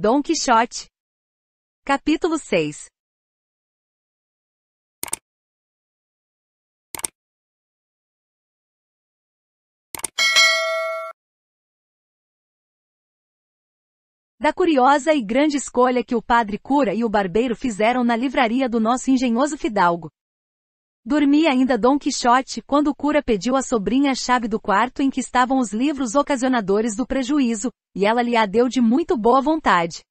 Dom Quixote. Capítulo 6 Da curiosa e grande escolha que o padre cura e o barbeiro fizeram na livraria do nosso engenhoso fidalgo, Dormia ainda Dom Quixote quando o cura pediu à sobrinha a chave do quarto em que estavam os livros ocasionadores do prejuízo, e ela lhe a deu de muito boa vontade.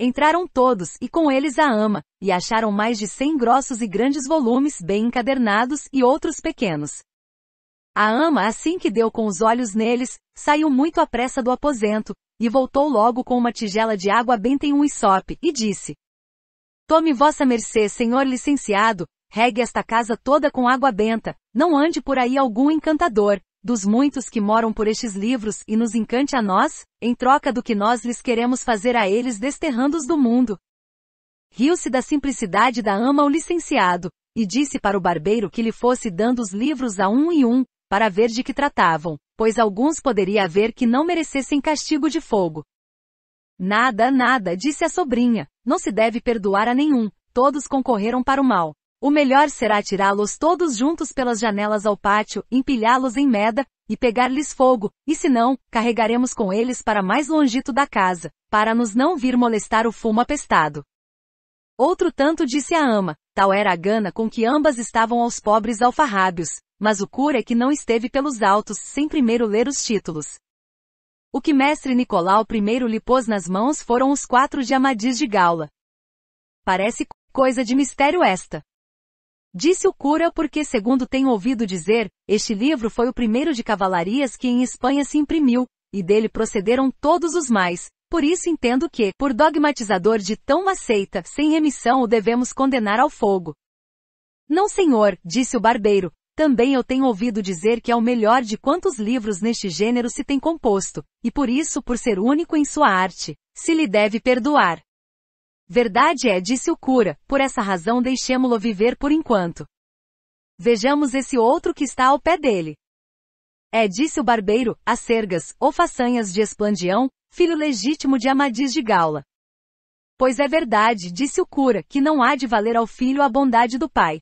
Entraram todos e com eles a ama, e acharam mais de cem grossos e grandes volumes bem encadernados e outros pequenos. A ama assim que deu com os olhos neles, saiu muito à pressa do aposento, e voltou logo com uma tigela de água benta e um isope, e disse, Tome vossa mercê, senhor licenciado, regue esta casa toda com água benta, não ande por aí algum encantador, dos muitos que moram por estes livros e nos encante a nós, em troca do que nós lhes queremos fazer a eles desterrando-os do mundo. Riu-se da simplicidade da ama o licenciado, e disse para o barbeiro que lhe fosse dando os livros a um e um, para ver de que tratavam, pois alguns poderia haver que não merecessem castigo de fogo. Nada, nada, disse a sobrinha, não se deve perdoar a nenhum, todos concorreram para o mal. O melhor será tirá-los todos juntos pelas janelas ao pátio, empilhá-los em meda, e pegar-lhes fogo, e se não, carregaremos com eles para mais longito da casa, para nos não vir molestar o fumo apestado. Outro tanto disse a ama, tal era a gana com que ambas estavam aos pobres alfarrábios, mas o cura é que não esteve pelos altos sem primeiro ler os títulos. O que mestre Nicolau primeiro lhe pôs nas mãos foram os quatro diamadis de, de gaula. Parece coisa de mistério esta. Disse o cura porque, segundo tenho ouvido dizer, este livro foi o primeiro de cavalarias que em Espanha se imprimiu, e dele procederam todos os mais. Por isso entendo que, por dogmatizador de tão uma seita, sem remissão o devemos condenar ao fogo. Não senhor, disse o barbeiro, também eu tenho ouvido dizer que é o melhor de quantos livros neste gênero se tem composto, e por isso, por ser único em sua arte, se lhe deve perdoar. Verdade é, disse o cura, por essa razão deixemo-lo viver por enquanto. Vejamos esse outro que está ao pé dele. É, disse o barbeiro, as cergas, ou façanhas de Esplandião, filho legítimo de Amadis de Gaula. Pois é verdade, disse o cura, que não há de valer ao filho a bondade do pai.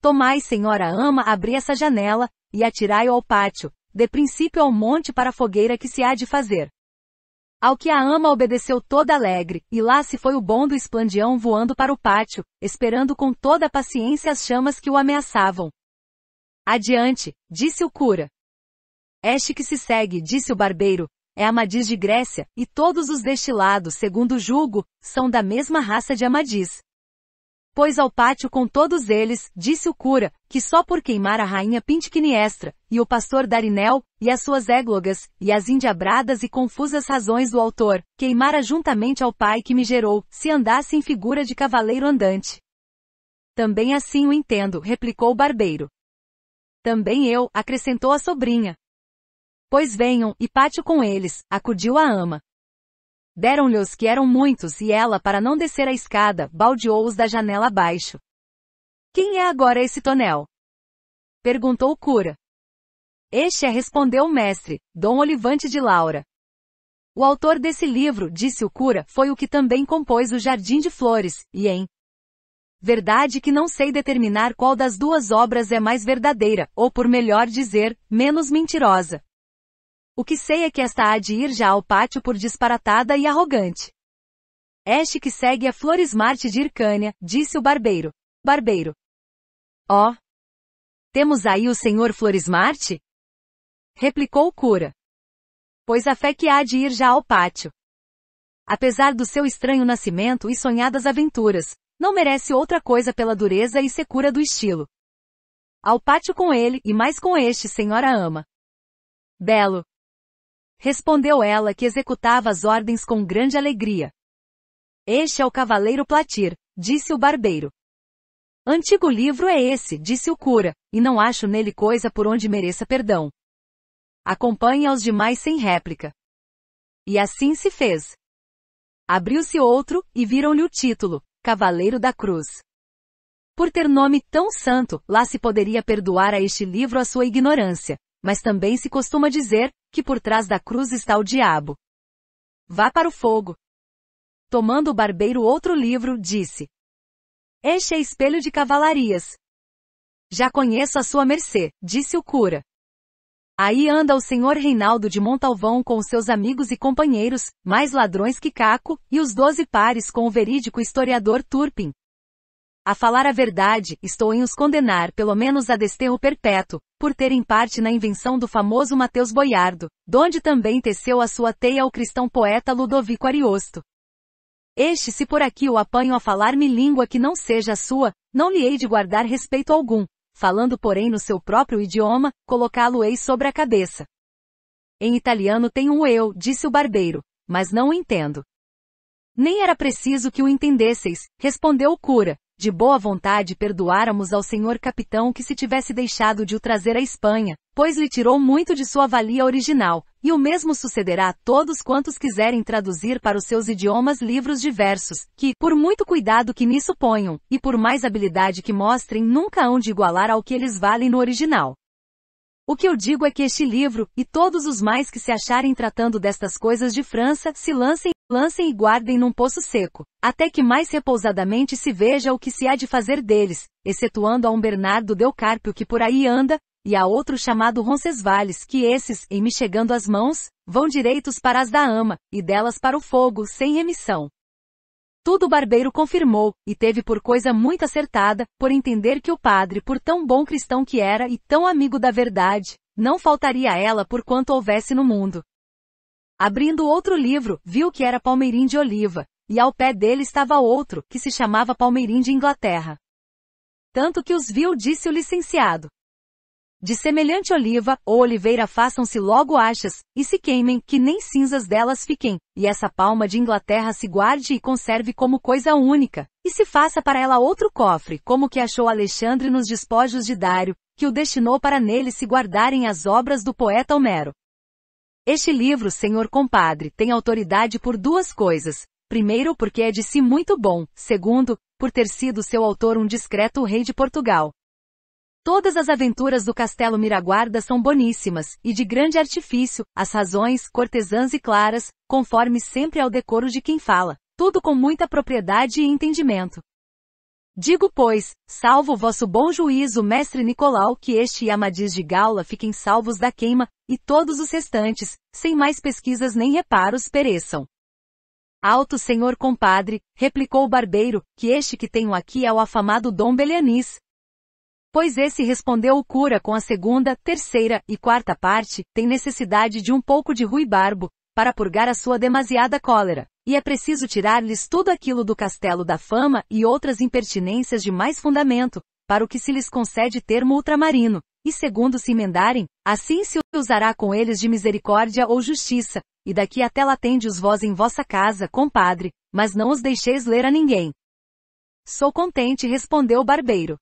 Tomai, senhora ama, abri essa janela, e atirai-o ao pátio, de princípio ao monte para a fogueira que se há de fazer. Ao que a ama obedeceu toda alegre, e lá se foi o bom do esplandião voando para o pátio, esperando com toda a paciência as chamas que o ameaçavam. Adiante, disse o cura. Este que se segue, disse o barbeiro, é Amadiz de Grécia, e todos os deste lado, segundo julgo, são da mesma raça de Amadiz. Pois ao pátio com todos eles, disse o cura, que só por queimar a rainha Pintquiniestra, e o pastor Darinel, e as suas églogas, e as indiabradas e confusas razões do autor, queimara juntamente ao pai que me gerou, se andasse em figura de cavaleiro andante. Também assim o entendo, replicou o barbeiro. Também eu, acrescentou a sobrinha. Pois venham, e pátio com eles, acudiu a ama. Deram-lhe os que eram muitos e ela, para não descer a escada, baldeou-os da janela abaixo. Quem é agora esse tonel? Perguntou o cura. Este é, respondeu o mestre, Dom Olivante de Laura. O autor desse livro, disse o cura, foi o que também compôs o Jardim de Flores, e em Verdade que não sei determinar qual das duas obras é mais verdadeira, ou por melhor dizer, menos mentirosa. O que sei é que esta há de ir já ao pátio por disparatada e arrogante. Este que segue a flor Marte de Hircânia, disse o barbeiro. Barbeiro. Ó. Oh. Temos aí o senhor Marte? Replicou o cura. Pois a fé que há de ir já ao pátio. Apesar do seu estranho nascimento e sonhadas aventuras, não merece outra coisa pela dureza e secura do estilo. Ao pátio com ele e mais com este senhora ama. Belo, Respondeu ela que executava as ordens com grande alegria. Este é o cavaleiro Platir, disse o barbeiro. Antigo livro é esse, disse o cura, e não acho nele coisa por onde mereça perdão. Acompanhe aos demais sem réplica. E assim se fez. Abriu-se outro, e viram-lhe o título, Cavaleiro da Cruz. Por ter nome tão santo, lá se poderia perdoar a este livro a sua ignorância mas também se costuma dizer que por trás da cruz está o diabo. Vá para o fogo. Tomando o barbeiro outro livro, disse: Este é espelho de cavalarias. Já conheço a sua mercê, disse o cura. Aí anda o senhor Reinaldo de Montalvão com os seus amigos e companheiros, mais ladrões que Caco, e os doze pares com o verídico historiador Turpin, a falar a verdade, estou em os condenar pelo menos a desterro perpétuo, por terem parte na invenção do famoso Mateus Boiardo, donde também teceu a sua teia o cristão poeta Ludovico Ariosto. Este se por aqui o apanho a falar-me língua que não seja a sua, não lhe hei de guardar respeito algum, falando porém no seu próprio idioma, colocá-lo-ei sobre a cabeça. Em italiano tem um eu, disse o barbeiro, mas não o entendo. Nem era preciso que o entendesseis, respondeu o cura, de boa vontade perdoáramos ao senhor capitão que se tivesse deixado de o trazer à Espanha, pois lhe tirou muito de sua valia original, e o mesmo sucederá a todos quantos quiserem traduzir para os seus idiomas livros diversos, que, por muito cuidado que nisso ponham, e por mais habilidade que mostrem, nunca hão de igualar ao que eles valem no original. O que eu digo é que este livro, e todos os mais que se acharem tratando destas coisas de França, se lancem lancem e guardem num poço seco, até que mais repousadamente se veja o que se há de fazer deles, excetuando a um Bernardo Delcarpio que por aí anda, e a outro chamado Roncesvalles que esses, em me chegando às mãos, vão direitos para as da ama, e delas para o fogo, sem remissão. Tudo o barbeiro confirmou, e teve por coisa muito acertada, por entender que o padre, por tão bom cristão que era e tão amigo da verdade, não faltaria a ela por quanto houvesse no mundo, Abrindo outro livro, viu que era Palmeirim de Oliva, e ao pé dele estava outro, que se chamava Palmeirim de Inglaterra. Tanto que os viu, disse o licenciado. De semelhante oliva ou oliveira façam-se logo achas, e se queimem, que nem cinzas delas fiquem, e essa palma de Inglaterra se guarde e conserve como coisa única, e se faça para ela outro cofre, como que achou Alexandre nos despojos de Dário, que o destinou para nele se guardarem as obras do poeta Homero. Este livro, senhor compadre, tem autoridade por duas coisas. Primeiro, porque é de si muito bom. Segundo, por ter sido seu autor um discreto rei de Portugal. Todas as aventuras do Castelo Miraguarda são boníssimas, e de grande artifício, as razões, cortesãs e claras, conforme sempre ao decoro de quem fala, tudo com muita propriedade e entendimento. Digo, pois, salvo vosso bom juízo, mestre Nicolau, que este e amadis de Gaula fiquem salvos da queima, e todos os restantes, sem mais pesquisas nem reparos, pereçam. Alto senhor compadre, replicou o barbeiro, que este que tenho aqui é o afamado Dom Belianis. Pois esse respondeu o cura com a segunda, terceira e quarta parte, tem necessidade de um pouco de Rui Barbo, para purgar a sua demasiada cólera. E é preciso tirar-lhes tudo aquilo do castelo da fama e outras impertinências de mais fundamento, para o que se lhes concede termo ultramarino, e segundo se emendarem, assim se usará com eles de misericórdia ou justiça, e daqui até lá tende-os vós em vossa casa, compadre, mas não os deixeis ler a ninguém. Sou contente, respondeu o barbeiro.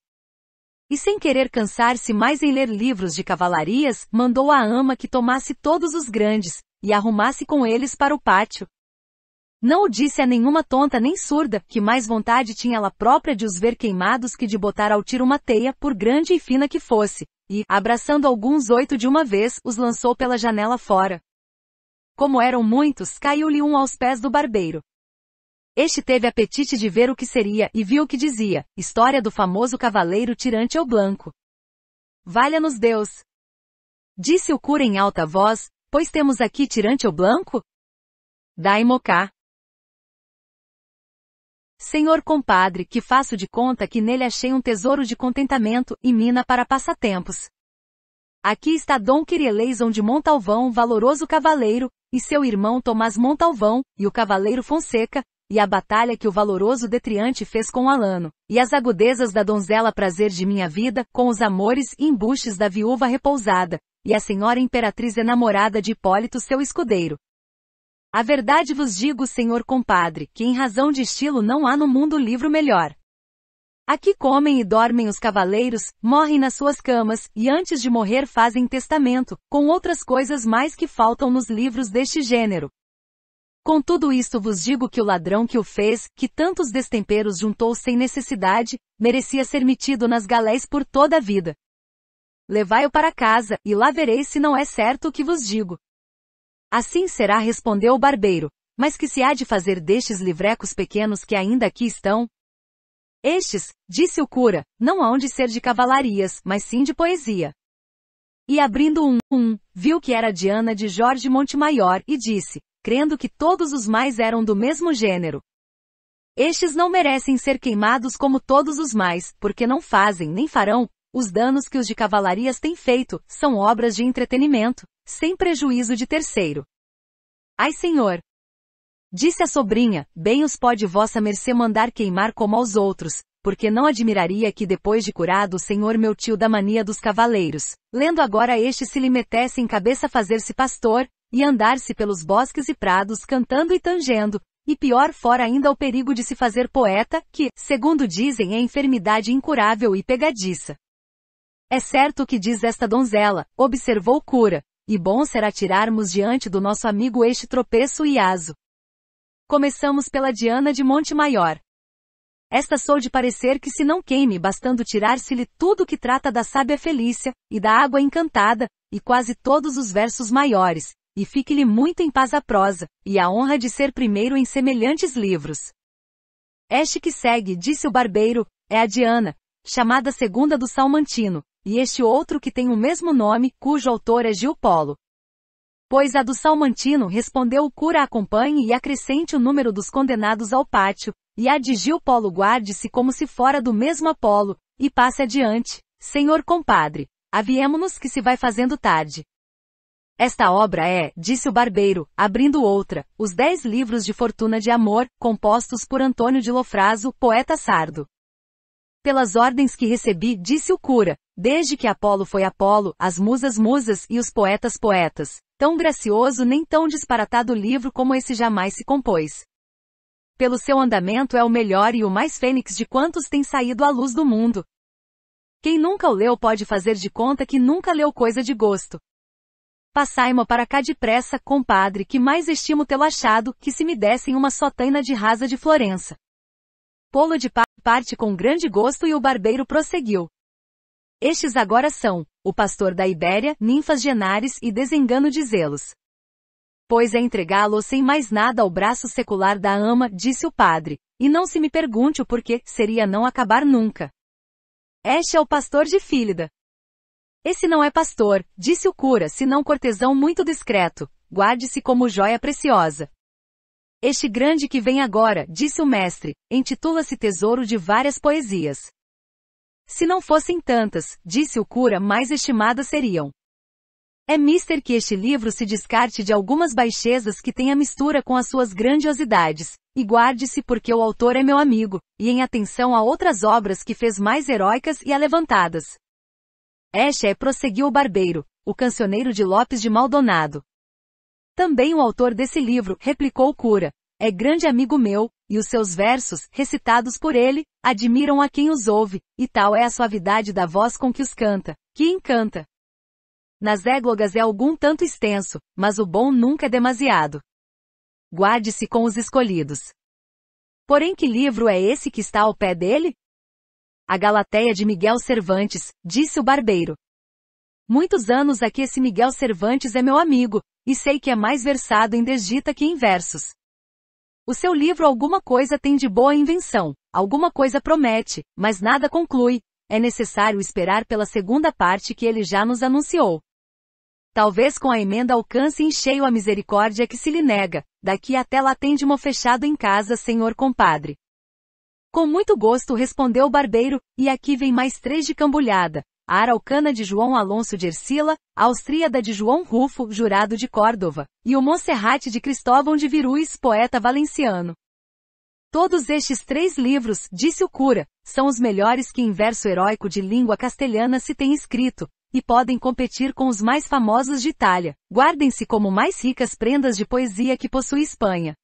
E sem querer cansar-se mais em ler livros de cavalarias, mandou a ama que tomasse todos os grandes, e arrumasse com eles para o pátio, não o disse a nenhuma tonta nem surda, que mais vontade tinha ela própria de os ver queimados que de botar ao tiro uma teia, por grande e fina que fosse, e, abraçando alguns oito de uma vez, os lançou pela janela fora. Como eram muitos, caiu-lhe um aos pés do barbeiro. Este teve apetite de ver o que seria e viu o que dizia, história do famoso cavaleiro tirante ao blanco. Valha-nos Deus! Disse o cura em alta voz, pois temos aqui tirante ao blanco? Dai-mo cá. Senhor compadre, que faço de conta que nele achei um tesouro de contentamento e mina para passatempos. Aqui está Dom Quirieleison de Montalvão, valoroso cavaleiro, e seu irmão Tomás Montalvão, e o cavaleiro Fonseca, e a batalha que o valoroso detriante fez com Alano, e as agudezas da donzela prazer de minha vida, com os amores e embuches da viúva repousada, e a senhora imperatriz enamorada de Hipólito seu escudeiro, a verdade vos digo, senhor compadre, que em razão de estilo não há no mundo livro melhor. Aqui comem e dormem os cavaleiros, morrem nas suas camas, e antes de morrer fazem testamento, com outras coisas mais que faltam nos livros deste gênero. Com tudo isto vos digo que o ladrão que o fez, que tantos destemperos juntou sem necessidade, merecia ser metido nas galés por toda a vida. Levai-o para casa, e lá vereis se não é certo o que vos digo. Assim será, respondeu o barbeiro. Mas que se há de fazer destes livrecos pequenos que ainda aqui estão? Estes, disse o cura, não hão de ser de cavalarias, mas sim de poesia. E abrindo um, um, viu que era Diana de Jorge Montemaior e disse, crendo que todos os mais eram do mesmo gênero. Estes não merecem ser queimados como todos os mais, porque não fazem, nem farão, os danos que os de cavalarias têm feito, são obras de entretenimento sem prejuízo de terceiro. Ai senhor! Disse a sobrinha, bem os pode vossa mercê mandar queimar como aos outros, porque não admiraria que depois de curado o senhor meu tio da mania dos cavaleiros, lendo agora este se lhe metesse em cabeça fazer-se pastor, e andar-se pelos bosques e prados cantando e tangendo, e pior fora ainda o perigo de se fazer poeta, que, segundo dizem, é enfermidade incurável e pegadiça. É certo o que diz esta donzela, observou o cura, e bom será tirarmos diante do nosso amigo este tropeço e aso. Começamos pela Diana de Monte Maior. Esta sou de parecer que se não queime bastando tirar-se-lhe tudo que trata da sábia Felícia, e da água encantada, e quase todos os versos maiores, e fique-lhe muito em paz a prosa, e a honra de ser primeiro em semelhantes livros. Este que segue, disse o barbeiro, é a Diana, chamada segunda do Salmantino, e este outro que tem o mesmo nome, cujo autor é Gil Polo. Pois a do Salmantino respondeu o cura acompanhe e acrescente o número dos condenados ao pátio, e a de Gil Polo guarde-se como se fora do mesmo Apolo, e passe adiante, senhor compadre, aviemo-nos que se vai fazendo tarde. Esta obra é, disse o barbeiro, abrindo outra, os dez livros de fortuna de amor, compostos por Antônio de Lofraso, poeta sardo. Pelas ordens que recebi, disse o cura, desde que Apolo foi Apolo, as musas musas e os poetas poetas. Tão gracioso nem tão disparatado livro como esse jamais se compôs. Pelo seu andamento é o melhor e o mais fênix de quantos tem saído à luz do mundo. Quem nunca o leu pode fazer de conta que nunca leu coisa de gosto. Passai-mo para cá depressa, compadre, que mais estimo teu achado, que se me dessem uma sotaina de rasa de Florença pô-lo de parte com grande gosto e o barbeiro prosseguiu. Estes agora são, o pastor da Ibéria, ninfas genares e desengano de zelos. Pois é entregá-lo sem mais nada ao braço secular da ama, disse o padre, e não se me pergunte o porquê, seria não acabar nunca. Este é o pastor de Fílida. Esse não é pastor, disse o cura, senão cortesão muito discreto, guarde-se como joia preciosa, este grande que vem agora, disse o mestre, intitula-se Tesouro de várias poesias. Se não fossem tantas, disse o cura, mais estimadas seriam. É mister que este livro se descarte de algumas baixezas que tem a mistura com as suas grandiosidades, e guarde-se porque o autor é meu amigo, e em atenção a outras obras que fez mais heróicas e alevantadas. Este é, prosseguiu o barbeiro, o cancioneiro de Lopes de Maldonado, também o autor desse livro, replicou Cura, é grande amigo meu, e os seus versos, recitados por ele, admiram a quem os ouve, e tal é a suavidade da voz com que os canta, que encanta. Nas églogas é algum tanto extenso, mas o bom nunca é demasiado. Guarde-se com os escolhidos. Porém que livro é esse que está ao pé dele? A Galateia de Miguel Cervantes, disse o barbeiro. Muitos anos aqui esse Miguel Cervantes é meu amigo, e sei que é mais versado em desdita que em versos. O seu livro alguma coisa tem de boa invenção, alguma coisa promete, mas nada conclui. É necessário esperar pela segunda parte que ele já nos anunciou. Talvez com a emenda alcance em cheio a misericórdia que se lhe nega, daqui até lá tende uma fechado em casa, senhor compadre. Com muito gosto respondeu o barbeiro, e aqui vem mais três de cambulhada, a araucana de João Alonso de Ercila, a austríada de João Rufo, jurado de Córdova, e o Monserrate de Cristóvão de Viruiz, poeta valenciano. Todos estes três livros, disse o cura, são os melhores que em verso heróico de língua castelhana se tem escrito, e podem competir com os mais famosos de Itália. Guardem-se como mais ricas prendas de poesia que possui Espanha.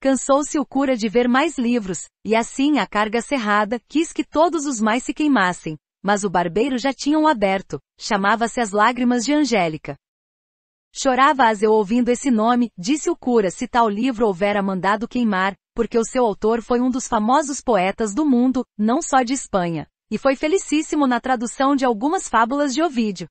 Cansou-se o cura de ver mais livros, e assim a carga cerrada, quis que todos os mais se queimassem mas o barbeiro já tinha um aberto, chamava-se As Lágrimas de Angélica. Chorava-as eu ouvindo esse nome, disse o cura se tal livro houvera mandado queimar, porque o seu autor foi um dos famosos poetas do mundo, não só de Espanha, e foi felicíssimo na tradução de algumas fábulas de Ovídio,